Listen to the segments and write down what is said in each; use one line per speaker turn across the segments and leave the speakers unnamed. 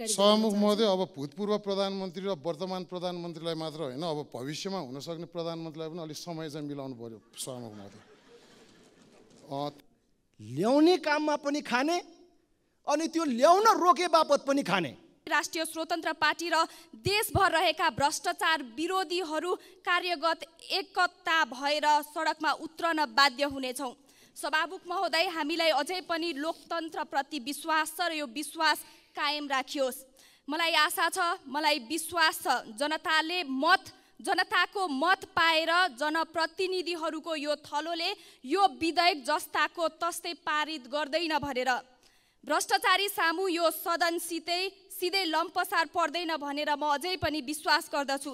सहमुख महोदय
अब भूतपूर्व प्रधानमन्त्री र वर्तमान प्रधानमन्त्रीलाई मात्र होइन अब भविष्यमा हुनसक्ने प्रधानमन्त्रीलाई पनि अलिक समय चाहिँ मिलाउनु पर्यो सहमुख महोदय ल्याउने काममा पनि खाने अनि त्यो ल्याउन रोके बापत पनि खाने
राष्ट्रिय स्वतन्त्र पार्टी र देशभर रहेका भ्रष्टाचार विरोधीहरू कार्यगत एकता भएर सडकमा उत्रन बाध्य हुनेछौँ सभामुख महोदय हामीलाई अझै पनि लोकतन्त्रप्रति विश्वास छ र यो विश्वास कायम राखियोस् मलाई आशा छ मलाई विश्वास छ जनताले मत जनताको मत पाएर जनप्रतिनिधिहरूको यो थलोले यो विधेयक जस्ताको तस्तै पारित गर्दैन भनेर भ्रष्टाचारी सामु यो सदनसितै सिधै लम्पसार पर्दैन भनेर म अझै पनि विश्वास गर्दछु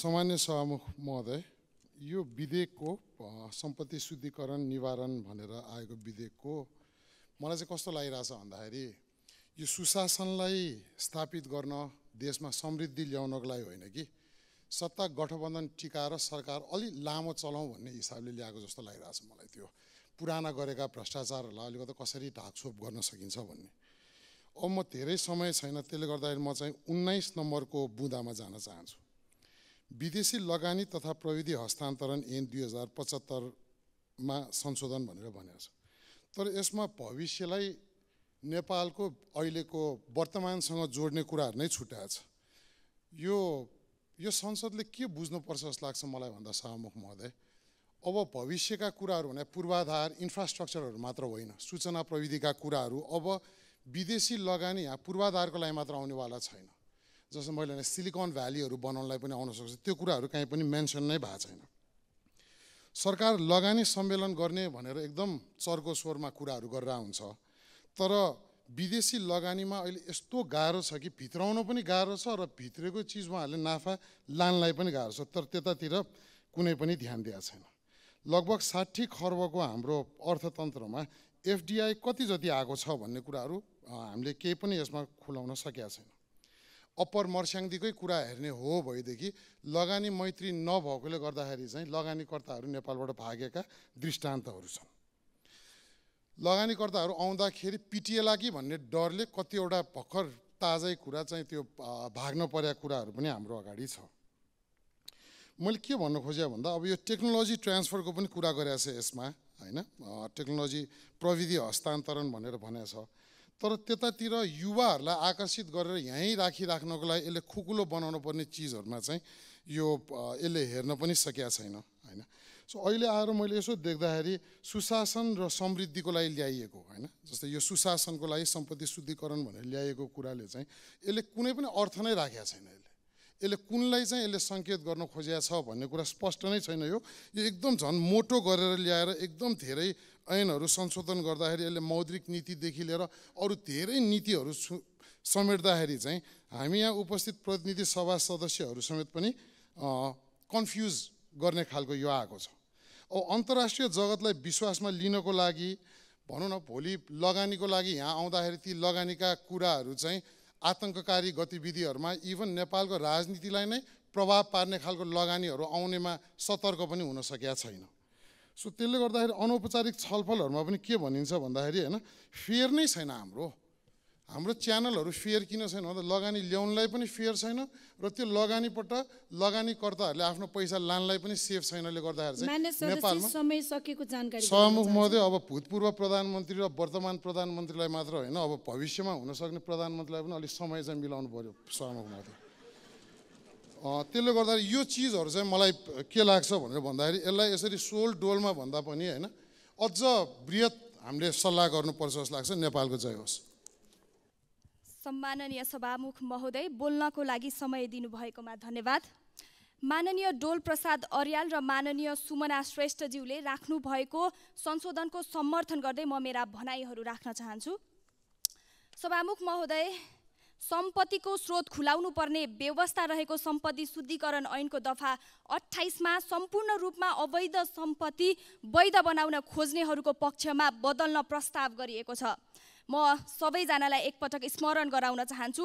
सामान्य सभामुख महोदय यो विधेयकको सम्पत्ति शुद्धिकरण निवारण भनेर आएको विधेयकको मलाई चाहिँ कस्तो लागिरहेछ भन्दाखेरि यो सुशासनलाई स्थापित गर्न देशमा समृद्धि ल्याउनको लागि होइन कि सत्ता गठबन्धन टिकाएर सरकार अलि लामो चलाउँ भन्ने हिसाबले ल्याएको जस्तो लागिरहेछ मलाई त्यो पुराना गरेका भ्रष्टाचारहरूलाई अलिकति कसरी ढाकछोप गर्न सकिन्छ भन्ने अब म धेरै समय छैन त्यसले गर्दाखेरि म चाहिँ उन्नाइस नम्बरको बुँदामा जान चाहन्छु विदेशी लगानी तथा प्रविधि हस्तान्तरण ऐन दुई हजार पचहत्तरमा संशोधन भनेर भनेको छ तर यसमा भविष्यलाई नेपालको अहिलेको वर्तमानसँग जोड्ने कुराहरू नै छुट्याएको छ यो यो संसदले के बुझ्नुपर्छ जस्तो लाग्छ मलाई भन्दा सहमुख महोदय अब भविष्यका कुराहरू भने पूर्वाधार इन्फ्रास्ट्रक्चरहरू मात्र होइन सूचना प्रविधिका कुराहरू अब विदेशी लगानी यहाँ पूर्वाधारको लागि मात्र आउनेवाला छैन जस्तो मैले सिलिकन भ्यालीहरू बनाउनलाई पनि आउन सक्छ त्यो कुराहरू कहीँ पनि मेन्सन नै भएको छैन सरकार लगानी सम्मेलन गर्ने भनेर एकदम चर्को स्वरमा कुराहरू गरेर हुन्छ तर विदेशी लगानीमा अहिले यस्तो गाह्रो छ कि भित्राउन पनि गाह्रो छ र भित्रेको चिज उहाँहरूले नाफा लानलाई पनि गाह्रो छ तर त्यतातिर कुनै पनि ध्यान दिएको छैन लगभग साठी खर्बको हाम्रो अर्थतन्त्रमा एफडिआई कति जति आएको छ भन्ने कुराहरू हामीले केही पनि यसमा खुलाउन सकेका छैनौँ अप्पर मर्स्याङदीकै कुरा हेर्ने हो भएदेखि लगानी मैत्री नभएकोले गर्दाखेरि चाहिँ लगानीकर्ताहरू नेपालबाट भागेका दृष्टान्तहरू छन् लगानीकर्ताहरू आउँदाखेरि पिटिएला कि भन्ने डरले कतिवटा भर्खर ताजै कुरा चाहिँ त्यो भाग्न परेका कुराहरू पनि हाम्रो अगाडि छ मैले के भन्न खोजेँ भन्दा अब यो टेक्नोलोजी ट्रान्सफरको पनि कुरा गरेको छ यसमा होइन टेक्नोलोजी प्रविधि हस्तान्तरण भनेर भनेको छ तर त्यतातिर युवाहरूलाई आकर्षित गरेर यहीँ राखिराख्नको लागि यसले खुकुलो बनाउनु पर्ने चिजहरूमा चाहिँ यो यसले हेर्न पनि सकेका छैन होइन सो अहिले आएर मैले यसो देख्दाखेरि सुशासन र समृद्धिको लागि ल्याइएको होइन जस्तै यो सुशासनको लागि सम्पत्ति शुद्धिकरण भनेर ल्याइएको कुराले चाहिँ यसले कुनै पनि अर्थ नै राखेको छैन यसले कुनलाई चाहिँ यसले सङ्केत गर्न खोजेको छ भन्ने कुरा स्पष्ट नै छैन यो यो एकदम झन् मोटो गरेर ल्याएर एकदम धेरै ऐनहरू संशोधन गर्दाखेरि यसले मौद्रिक नीतिदेखि लिएर अरू धेरै नीतिहरू समेट्दाखेरि चाहिँ हामी यहाँ उपस्थित प्रतिनिधि सभा सदस्यहरू समेत पनि कन्फ्युज गर्ने खालको यो आएको छ अब अन्तर्राष्ट्रिय जगतलाई विश्वासमा लिनको लागि भनौँ न भोलि लगानीको लागि यहाँ आउँदाखेरि ती लगानीका कुराहरू चाहिँ आतङ्ककारी गतिविधिहरूमा इभन नेपालको राजनीतिलाई नै प्रभाव पार्ने खालको लगानीहरू आउनेमा सतर्क पनि हुन सकेका छैन सो त्यसले गर्दाखेरि अनौपचारिक छलफलहरूमा पनि के भनिन्छ भन्दाखेरि होइन फेयर नै छैन हाम्रो हाम्रो च्यानलहरू फेयर किन छैन भन्दा लगानी ल्याउनलाई पनि फेयर छैन र त्यो लगानीपट्ट लगानीकर्ताहरूले आफ्नो पैसा लानलाई पनि सेफ छैनले गर्दाखेरि चाहिँ नेपालमा
समय सकेको जानकारी सहमुख महोदय
अब भूतपूर्व प्रधानमन्त्री र वर्तमान प्रधानमन्त्रीलाई मात्र होइन अब भविष्यमा हुनसक्ने प्रधानमन्त्रीलाई पनि अलिक समय चाहिँ मिलाउनु पऱ्यो सहमुख महोदय त्यसले गर्दाखेरि यो चिजहरू चाहिँ मलाई के लाग्छ भनेर भन्दाखेरि यसलाई यसरी सोल डोलमा भन्दा पनि होइन अझ वृहत हामीले सल्लाह गर्नुपर्छ जस्तो लाग्छ नेपालको जय होस्
सम्माननीय सभामुख महोदय बोल्नको लागि समय दिनुभएकोमा धन्यवाद माननीय डोलप्रसाद अर्याल र माननीय सुमना श्रेष्ठज्यूले भएको संशोधनको समर्थन गर्दै म मेरा भनाइहरू राख्न चाहन्छु सभामुख महोदय सम्पत्तिको स्रोत खुलाउनु पर्ने व्यवस्था रहेको सम्पत्ति शुद्धिकरण ऐनको दफा अठाइसमा सम्पूर्ण रूपमा अवैध सम्पत्ति वैध बनाउन खोज्नेहरूको पक्षमा बदल्न प्रस्ताव गरिएको छ म सबैजनालाई एकपटक स्मरण गराउन चाहन्छु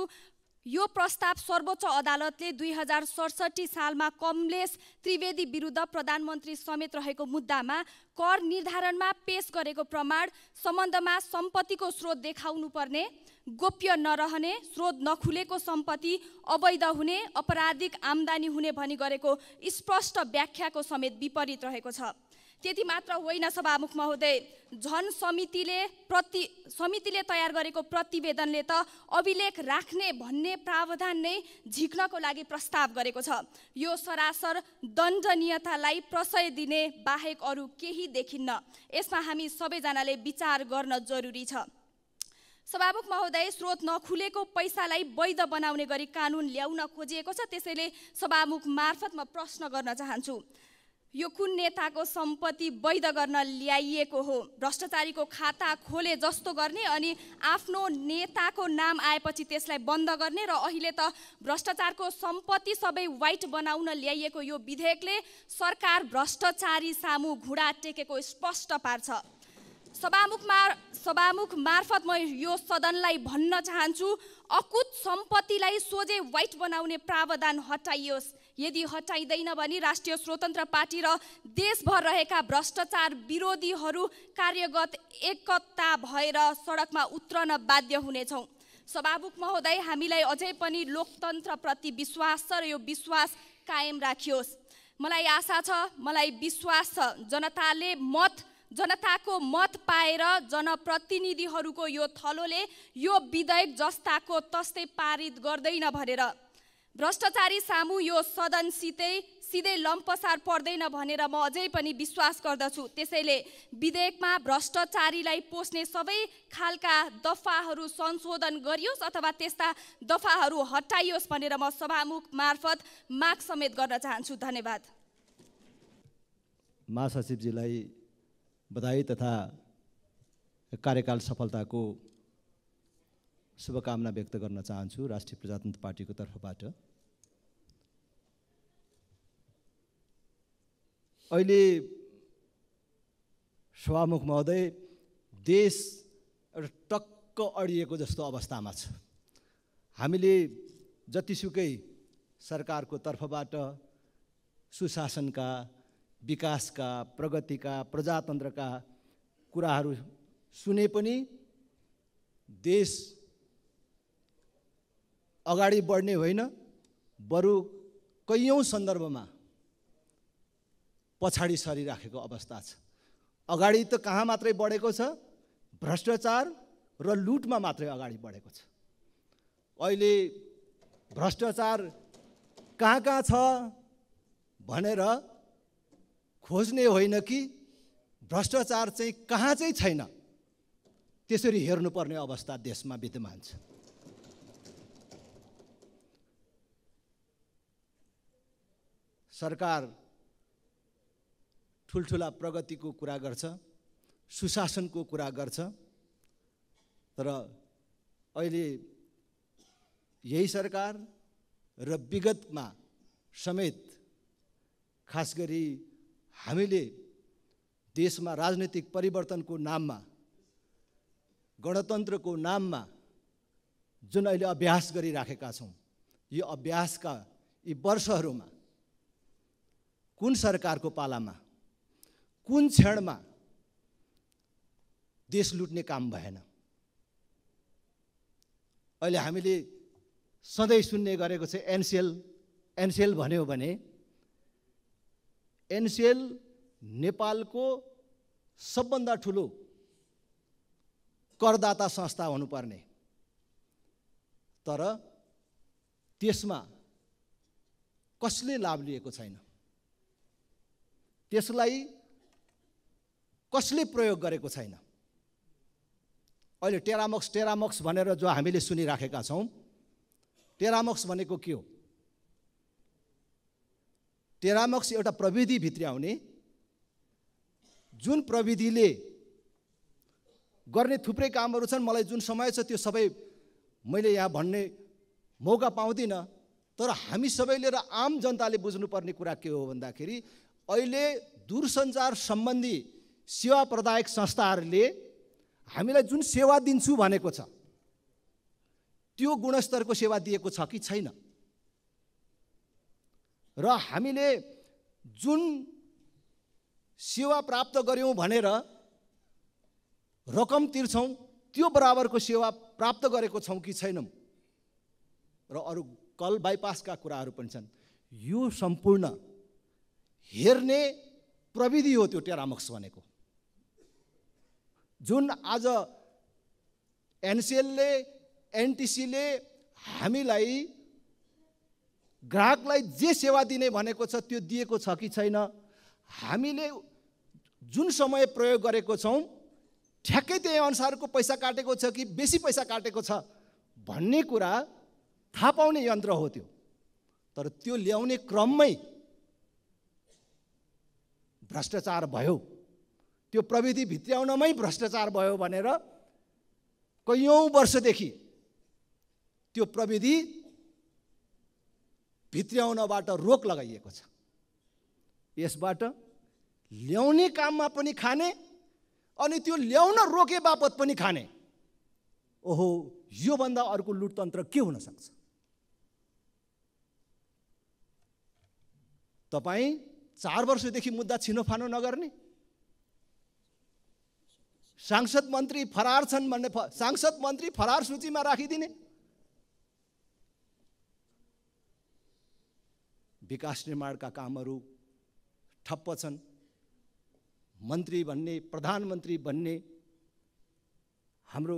यो प्रस्ताव सर्वोच्च अदालतले दुई हजार सडसठी सालमा कमलेश त्रिवेदी विरुद्ध प्रधानमन्त्री समेत रहेको मुद्दामा कर निर्धारणमा पेश गरेको प्रमाण सम्बन्धमा सम्पत्तिको स्रोत देखाउनु पर्ने गोप्य नरहने स्रोत नखुलेको सम्पत्ति अवैध हुने अपराधिक आम्दानी हुने भनी गरेको स्पष्ट व्याख्याको समेत विपरीत रहेको छ त्यति मात्र होइन सभामुख महोदय झन समितिले प्रति समितिले तयार गरेको प्रतिवेदनले त अभिलेख राख्ने भन्ने प्रावधान नै झिक्नको लागि प्रस्ताव गरेको छ यो सरासर दण्डनीयतालाई प्रशय दिने बाहेक अरू केही देखिन्न यसमा हामी सबैजनाले विचार गर्न जरुरी छ सभामुख महोदय स्रोत नखुलेको पैसालाई वैध बनाउने गरी कानुन ल्याउन खोजिएको छ त्यसैले सभामुख मार्फत म प्रश्न गर्न चाहन्छु यो कुन नेताको सम्पत्ति वैध गर्न ल्याइएको हो भ्रष्टाचारीको खाता खोले जस्तो गर्ने अनि आफ्नो नेताको नाम आएपछि त्यसलाई बन्द गर्ने र अहिले त भ्रष्टाचारको सम्पत्ति सबै वाइट बनाउन ल्याइएको यो विधेयकले सरकार भ्रष्टाचारी सामु घुँडा टेकेको स्पष्ट पार्छ सभामुख मार सभामुख मार्फत म यो सदनलाई भन्न चाहन्छु अकुत सम्पत्तिलाई सोझे वाइट बनाउने प्रावधान हटाइयोस् यदि हटाइँदैन भने राष्ट्रिय स्वतन्त्र पार्टी र देशभर रहेका भ्रष्टाचार विरोधीहरू कार्यगत एकता भएर सडकमा उत्रन बाध्य हुनेछौँ सभामुख महोदय हामीलाई अझै पनि लोकतन्त्रप्रति विश्वास छ र यो विश्वास कायम राखियोस् मलाई आशा छ मलाई विश्वास छ जनताले मत जनताको मत पाएर जनप्रतिनिधिहरूको यो थलोले यो विधेयक जस्ताको तस्तै पारित गर्दैन भनेर भ्रष्टाचारी सामु यो सदनसितै सिधै लम्पसार पर्दैन भनेर म अझै पनि विश्वास गर्दछु त्यसैले विधेयकमा भ्रष्टाचारीलाई पोस्ने सबै खालका दफाहरू संशोधन गरियोस् अथवा त्यस्ता दफाहरू हटाइयोस् भनेर म सभामुख मार्फत माग समेत गर्न चाहन्छु धन्यवाद
महासचिवजीलाई बधाई तथा कार्यकाल सफलताको शुभकामना व्यक्त गर्न चाहन्छु राष्ट्रिय प्रजातन्त्र पार्टीको तर्फबाट अहिले सभामुख महोदय देश एउटा टक्क अडिएको जस्तो अवस्थामा छ हामीले जतिसुकै सरकारको तर्फबाट सुशासनका विकासका प्रगतिका प्रजातन्त्रका कुराहरू सुने पनि देश अगाडि बढ्ने होइन बरु कैयौँ सन्दर्भमा पछाडि सरिराखेको अवस्था छ अगाडि त कहाँ मात्रै बढेको छ भ्रष्टाचार र लुटमा मात्रै अगाडि बढेको छ अहिले भ्रष्टाचार कहाँ कहाँ छ भनेर खोज्ने होइन कि भ्रष्टाचार चाहिँ कहाँ चाहिँ छैन त्यसरी हेर्नुपर्ने अवस्था देशमा विद्यमान छ सरकार ठुल्ठुला प्रगतिको कुरा गर्छ सुशासनको कुरा गर्छ तर अहिले यही सरकार र विगतमा समेत खास गरी हामीले देशमा राजनैतिक परिवर्तनको नाममा गणतन्त्रको नाममा जुन अहिले अभ्यास गरिराखेका छौँ यो अभ्यासका यी वर्षहरूमा कुन सरकारको पालामा कुन क्षणमा देश लुट्ने काम भएन अहिले हामीले सधैँ सुन्ने गरेको छ एनसिएल एनसिएल भन्यो भने एनसिएल नेपालको सबभन्दा ठुलो करदाता संस्था हुनुपर्ने तर त्यसमा कसले लाभ लिएको छैन त्यसलाई कसले प्रयोग गरेको छैन अहिले टेरामक्स टेरामक्स भनेर जो हामीले सुनिराखेका छौँ टेरामक्स भनेको के हो टेरामक्स एउटा प्रविधि भित्र आउने जुन प्रविधिले गर्ने थुप्रै कामहरू छन् मलाई जुन समय छ त्यो सबै मैले यहाँ भन्ने मौका पाउँदिनँ तर हामी सबैले र आम जनताले बुझ्नुपर्ने कुरा के हो भन्दाखेरि अहिले दूरसञ्चार सम्बन्धी सेवा प्रदायक संस्थाहरूले हामीलाई जुन सेवा दिन्छु भनेको छ त्यो गुणस्तरको सेवा दिएको छ कि छैन र हामीले जुन सेवा प्राप्त गऱ्यौँ भनेर रकम तिर्छौँ त्यो बराबरको सेवा प्राप्त गरेको छौँ कि छैनौँ र अरू कल बाइपासका कुराहरू पनि छन् यो सम्पूर्ण हेर्ने प्रविधि हो त्यो टेरामक्स भनेको जुन आज एनसिएलले एनटिसीले हामीलाई ग्राहकलाई जे सेवा दिने भनेको छ त्यो दिएको छ कि छैन हामीले जुन समय प्रयोग गरेको छौँ ठ्याक्कै त्यही अनुसारको पैसा काटेको छ कि बेसी पैसा काटेको छ भन्ने कुरा थाहा पाउने यन्त्र हो त्यो तर त्यो ल्याउने क्रममै भ्रष्टाचार भयो त्यो प्रविधि भित्राउनमै भ्रष्टाचार भयो भनेर कैयौँ वर्षदेखि त्यो प्रविधि भित्राउनबाट रोक लगाइएको छ यसबाट ल्याउने काममा पनि खाने अनि त्यो ल्याउन रोके बापत पनि खाने ओहो योभन्दा अर्को लुटतन्त्र के हुनसक्छ तपाईँ चार वर्षदेखि मुद्दा छिनोफानो नगर्ने सांसद मन्त्री फरार छन् भन्ने सांसद मन्त्री फरार सूचीमा राखिदिने विकास निर्माणका कामहरू ठप्प छन् मन्त्री भन्ने प्रधानमन्त्री भन्ने हाम्रो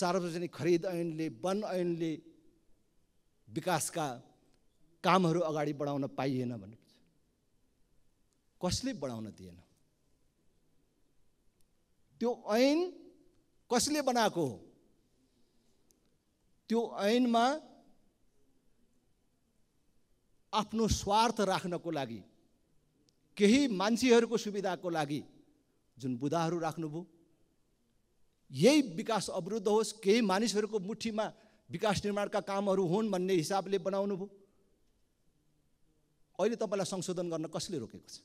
सार्वजनिक खरिद ऐनले वन ऐनले विकासका कामहरू अगाडि बढाउन पाइएन भन्नुपर्छ कसले बढाउन दिएन त्यो ऐन कसले बनाएको हो त्यो ऐनमा आफ्नो स्वार्थ राख्नको लागि केही मान्छेहरूको सुविधाको लागि जुन बुधाहरू राख्नुभयो यही विकास अवरुद्ध होस् केही मानिसहरूको मुठीमा विकास निर्माणका कामहरू हुन् भन्ने हिसाबले बनाउनु भयो अहिले तपाईँलाई संशोधन गर्न कसले रोकेको छ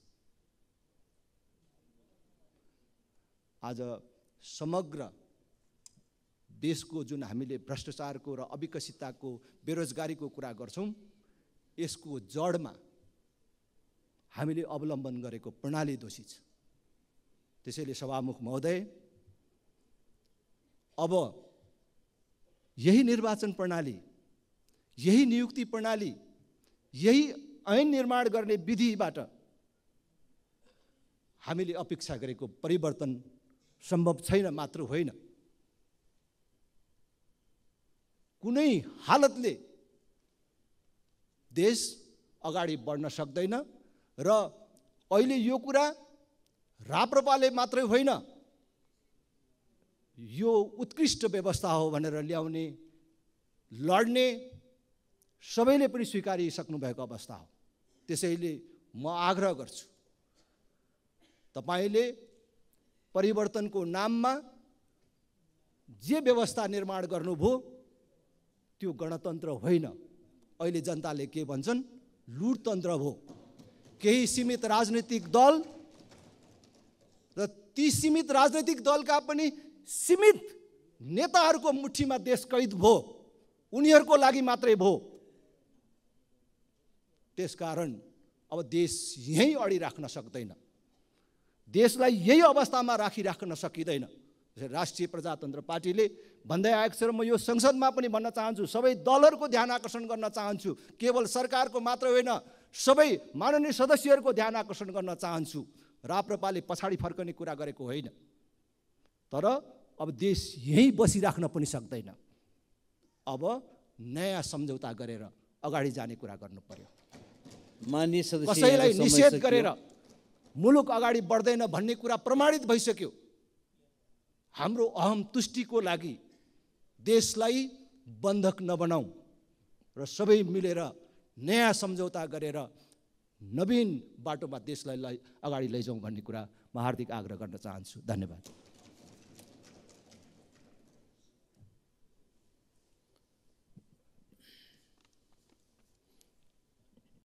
आज समग्र देशको जुन हामीले भ्रष्टाचारको र अविकसितताको बेरोजगारीको कुरा गर्छौँ यसको जडमा हामीले अवलम्बन गरेको प्रणाली दोषी छ त्यसैले सभामुख महोदय अब यही निर्वाचन प्रणाली यही नियुक्ति प्रणाली यही ऐन निर्माण गर्ने विधिबाट हामीले अपेक्षा गरेको परिवर्तन सम्भव छैन मात्र होइन कुनै हालतले देश अगाडि बढ्न सक्दैन र अहिले यो कुरा राप्रपाले मात्रै होइन यो उत्कृष्ट व्यवस्था हो भनेर ल्याउने लड्ने सबैले पनि स्वीकारिसक्नुभएको अवस्था हो त्यसैले म आग्रह गर्छु तपाईँले परिवर्तनको नाममा जे व्यवस्था निर्माण गर्नुभयो त्यो गणतन्त्र होइन अहिले जनताले के भन्छन् लुटतन्त्र भयो केही सीमित राजनैतिक दल र ती सीमित राजनैतिक दलका पनि सीमित नेताहरूको मुठीमा देश कैद भयो उनीहरूको लागि मात्रै भयो त्यसकारण अब देश यहीँ अडिराख्न सक्दैन देशलाई यही अवस्थामा राखिराख्न सकिँदैन राष्ट्रिय प्रजातन्त्र पार्टीले भन्दै आएको छ र म यो संसदमा पनि भन्न चाहन्छु सबै दलहरूको ध्यान आकर्षण गर्न चाहन्छु केवल सरकारको मात्र होइन सबै माननीय सदस्यहरूको ध्यान आकर्षण गर्न चाहन्छु राप्रपाले पछाडि फर्कने कुरा गरेको होइन तर अब देश यहीँ बसिराख्न पनि सक्दैन अब नयाँ सम्झौता गरेर अगाडि जाने कुरा गर्नु पर्यो मान्य कसैलाई निषेध गरेर मुलुक अगाडि बढ्दैन भन्ने कुरा प्रमाणित भइसक्यो हाम्रो अहम तुष्टिको लागि देशलाई बन्धक नबनाऊ र सबै मिलेर नयाँ सम्झौता गरेर नवीन बाटोमा देशलाई अगाडि लैजाउँ भन्ने कुरा म हार्दिक आग्रह गर्न चाहन्छु धन्यवाद